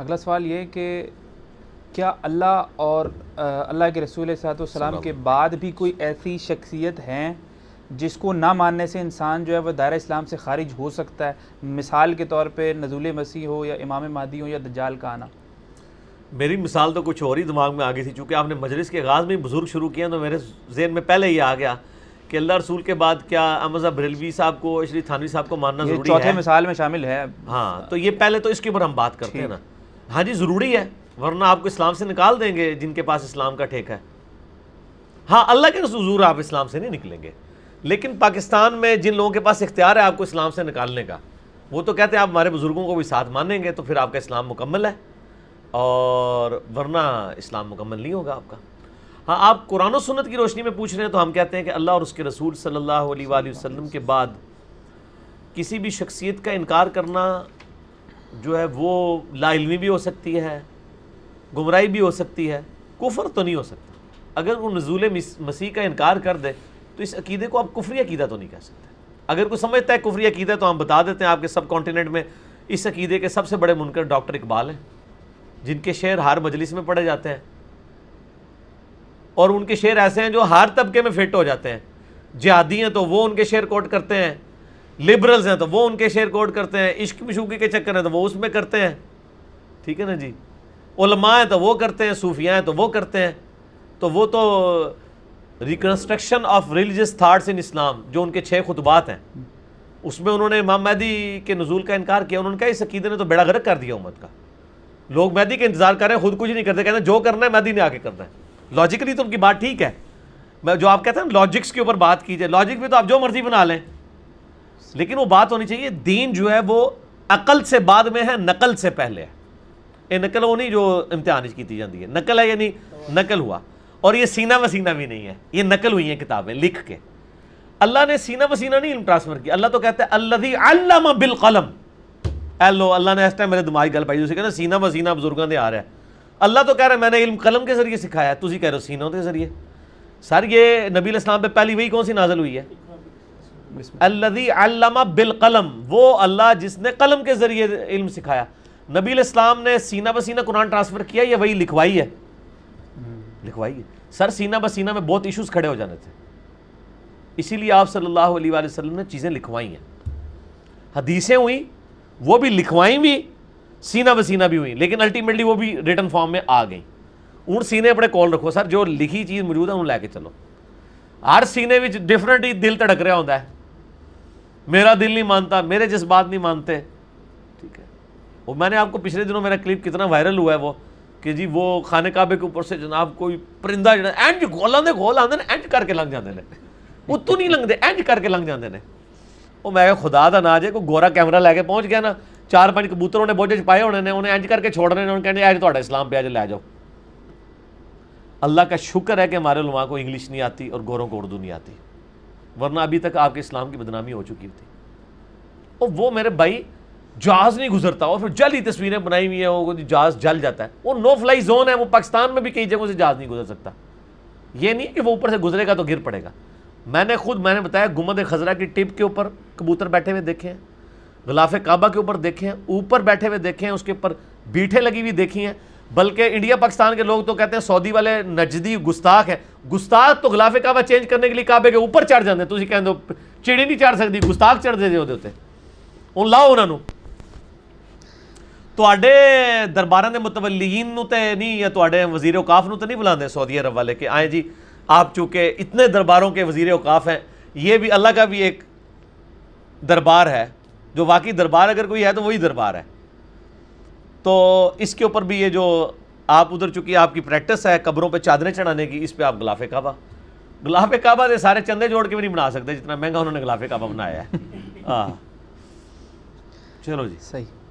अगला सवाल ये कि क्या अल्लाह और अल्लाह के रसूल सलाम के बाद भी कोई ऐसी शख्सियत हैं जिसको ना मानने से इंसान जो है वह दायरा इस्लाम से खारिज हो सकता है मिसाल के तौर पे नजूल मसीह हो या इमाम मादी हो या दजाल का आना मेरी मिसाल तो कुछ और ही दिमाग में आ गई थी चूँकि आपने मजलिस के आगाज़ में बुज़ुर्ग शुरू किया तो मेरे जेन में पहले ही आ गया कि अल्लाह रसूल के बाद क्या अमजा बरेलवी साहब को श्री थानवी साहब को मानना जरूरी है चौथे मिसाल में शामिल है हाँ तो ये पहले तो इसके ऊपर हम बात करते हैं ना हाँ जी ज़रूरी है वरना आपको इस्लाम से निकाल देंगे जिनके पास इस्लाम का ठेका है हाँ अल्लाह के हजूर आप इस्लाम से नहीं निकलेंगे लेकिन पाकिस्तान में जिन लोगों के पास इख्तियार है आपको इस्लाम से निकालने का वो तो कहते हैं आप हमारे बुज़ुर्गों को भी साथ मानेंगे तो फिर आपका इस्लाम मुकम्मल है और वरना इस्लाम मुकम्मल नहीं होगा आपका हाँ आप कुरान सुन्नत की रोशनी में पूछ रहे हैं तो हम कहते हैं कि अल्लाह और उसके रसूल सल्लल्लाहु अलैहि वसल्लम के बाद किसी भी शख्सियत का इनकार करना जो है वो लाइलमी भी हो सकती है गुमराही भी हो सकती है कुफर तो नहीं हो सकता अगर वो नजूल मसीह का इनकार कर दे तो इस अकीदे को आप कुफरी अकीदा तो नहीं कह सकते अगर कोई समझता है कुफरी अकीदा तो हम बता देते हैं आपके सब कॉन्टीनेंट में इस अकीदे के सबसे बड़े मुनकर डॉक्टर इकबाल हैं जिनके शेर हर मजलिस में पढ़े जाते हैं और उनके शेर ऐसे हैं जो हर तबके में फिट हो जाते हैं जिहादी हैं तो वो उनके शेर कोट करते हैं लिबरल्स हैं तो वो उनके शेयर कोड करते हैं इश्क मशूकी के चक्कर हैं तो वो उसमें करते हैं ठीक है ना जी उलमा हैं तो वो करते हैं सूफियाँ हैं तो वो करते हैं तो वो तो reconstruction of religious thoughts in Islam जो उनके छः खुतबात हैं उसमें उन्होंने इमाम मैदी के नजूल का इनकार किया उन्होंने कहा इस अकीदे ने तो बेड़ा गर्क कर दिया उम्मत का लोग मैदी का इंतजार कर रहे हैं खुद कुछ नहीं करते कहते जो करना है मैदी ने आके करना है लॉजिकली तो उनकी बात ठीक है मैं जो आप कहते हैं लॉजिक्स के ऊपर बात की जाए लॉजिक में तो आप जो मर्जी बना लें लेकिन वो बात होनी चाहिए दीन जो है वो अकल से बाद में है नकल से पहले है ये नकल वो नहीं जो इम्तहान की जाती है नकल है यानी नकल हुआ और ये सीना वसीना भी नहीं है ये नकल हुई है किताबें लिख के अल्लाह ने सीना वसीना नहीं ट्रांसफर किया अल्लाह तो कहते हैं अल्लादी बिल कलम एलो अल्लाह ने इस टाइम मेरे दिमाग गल पाई उसे कहना सीना वसीना बुजुर्गों के आ रहा है अल्लाह तो कह रहा है मैंने इल्म कलम के जरिए सिखाया है तुम कह रहे हो सीना के जरिए सर ये नबी इस्लाम पे पहली वही कौन सी नाजल हुई है अल्लदी बिल कलम वो अल्लाह जिसने कलम के ज़रिए इल्म सिखाया नबी इस्लाम ने सीना बसीना कुरान ट्रांसफ़र किया या वही लिखवाई है हम्म। लिखवाई है सर सीना बसीना में बहुत इश्यूज खड़े हो जाने थे इसीलिए आप सल्लल्लाहु अलैहि वसल्लम ने चीज़ें लिखवाई हैं हदीसें हुई वो भी लिखवाई भी सीना बसीना भी हुई लेकिन अल्टीमेटली वो भी रिटर्न फॉर्म में आ गई उन सीने अपने कॉल रखो सर जो लिखी चीज़ मौजूद है उन्हें लैके चलो हर सीने डिफरेंट ही दिल धड़क रहा होंगे मेरा दिल नहीं मानता मेरे जज्बात नहीं मानते ठीक है वो मैंने आपको पिछले दिनों मेरा क्लिप कितना वायरल हुआ है वो कि जी वो खाने काबे के ऊपर से जनाब कोई परिंदा जो एंड गोलों के गोल आते हैं एंड करके लंघ जाते हैं उत्तू नहीं लंघते एंड करके लंघ जाते हैं वो मैं खुदा का ना जे कोई गोरा कैमरा लैके पहुँच गया ना चार पाँच कबूतर उन्हें बोझे पाए होने उन्हें एंज करके छोड़ रहे उन्हें कहने आज तो इस्लाम पे लै जाओ अल्लाह का शुक्र है कि हमारे लुमा को इंग्लिश नहीं आती और गोरों को उर्दू नहीं आती वरना अभी तक आपके इस्लाम की बदनामी हो चुकी थी और वो मेरे भाई जहाज़ नहीं गुजरता और फिर जल ही तस्वीरें बनाई हुई हैं वो जहाज़ जल जाता है वो नो फ्लाई जोन है वो पाकिस्तान में भी कई जगहों से जहाज़ नहीं गुजर सकता ये नहीं कि वो ऊपर से गुजरेगा तो गिर पड़ेगा मैंने खुद मैंने बताया गुमद खजरा की टिप के ऊपर कबूतर बैठे हुए देखे हैं गलाफ काबा के ऊपर देखे हैं ऊपर बैठे हुए देखे हैं उसके ऊपर बीठे लगी हुई देखी हैं बल्कि इंडिया पाकिस्तान के लोग तो कहते हैं सऊदी वाले नजदी गुस्ताख है गुस्ताख तो गुलाफे काबा चेंज करने के लिए काबे के ऊपर चढ़ जाते हैं ਕਹਿੰਦੇ ਹੋ चिड़ी नहीं चढ़ सकती गुस्ताख चढ़ देते दे दे ਉਹ ਲਾਓ ਉਹਨਾਂ ਨੂੰ ਤੁਹਾਡੇ ਦਰਬਾਰਾਂ तो ਮੁਤਵੱਲੀਨ ਨੂੰ ਤੇ ਨਹੀਂ ਜਾਂ ਤੁਹਾਡੇ ਵਜ਼ੀਰ ਔਕਾਫ ਨੂੰ ਤੇ ਨਹੀਂ ਬੁਲਾਉਂਦੇ ਸਾਊਦੀ ਅਰਬ आप चूंकि इतने दरबारों के वजीर अवकाफ़ हैं ये भी अल्लाह का भी एक दरबार है जो वाकई दरबार अगर कोई है तो वही दरबार है तो इसके ऊपर भी ये जो आप उधर चूंकि आपकी प्रैक्टिस है कब्रों पे चादरें चढ़ाने की इस पर आप गुलाफे काबा गुलाफे काबा ने सारे चंदे जोड़ के भी नहीं बना सकते जितना महंगा उन्होंने गुलाफे काबा बनाया है हाँ चलो जी सही